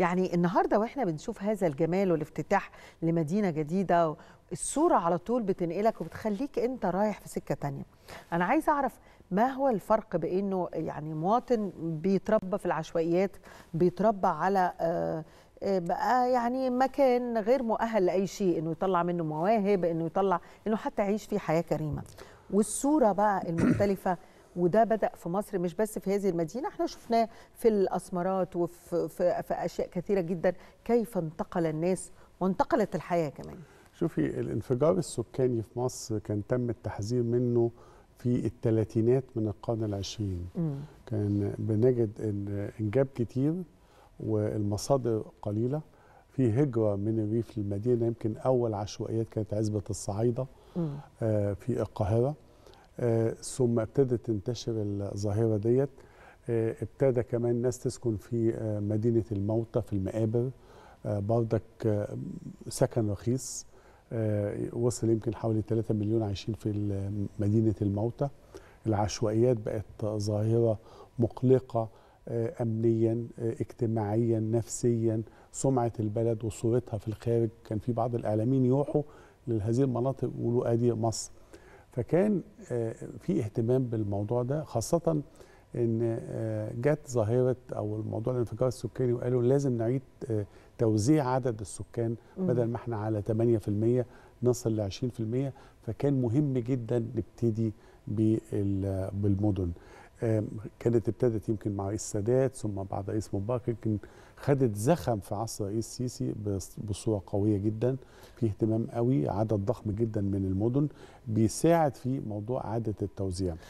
يعني النهارده واحنا بنشوف هذا الجمال والافتتاح لمدينه جديده الصوره على طول بتنقلك وبتخليك انت رايح في سكه تانية انا عايزه اعرف ما هو الفرق بانه يعني مواطن بيتربى في العشوائيات بيتربى على آه، آه، بقى يعني مكان غير مؤهل لاي شيء انه يطلع منه مواهب انه يطلع انه حتى يعيش فيه حياه كريمه والصوره بقى المختلفه وده بدا في مصر مش بس في هذه المدينه احنا شفناه في الاسمرات وفي في, في اشياء كثيره جدا كيف انتقل الناس وانتقلت الحياه كمان شوفي الانفجار السكاني في مصر كان تم التحذير منه في الثلاثينات من القرن العشرين م. كان بنجد ان انجاب كتير والمصادر قليله في هجرة من الريف للمدينة يمكن أول عشوائيات كانت عزبة الصعيده آه في القاهرة آه، ثم ابتدت تنتشر الظاهرة ديت آه، ابتدى كمان ناس تسكن في آه، مدينة الموتى في المقابر بردك سكن رخيص وصل يمكن حوالي 3 مليون عايشين في مدينة الموتى العشوائيات بقت ظاهرة مقلقة أمنيا اجتماعيا نفسيا سمعة البلد وصورتها في الخارج كان في بعض الإعلاميين يوحوا لهذه المناطق يقولوا آدي مصر فكان آه، في اهتمام بالموضوع ده خاصة ان آه، جت ظاهرة او الموضوع الانفجار السكاني وقالوا لازم نعيد آه، توزيع عدد السكان بدل ما احنا على 8% نصل ل 20% فكان مهم جدا نبتدي بالمدن كانت ابتدت يمكن مع رئيس السادات ثم بعد رئيس مبارك يمكن خدت زخم في عصر الرئيس السيسي بصوره قويه جدا في اهتمام قوي عدد ضخم جدا من المدن بيساعد في موضوع اعاده التوزيع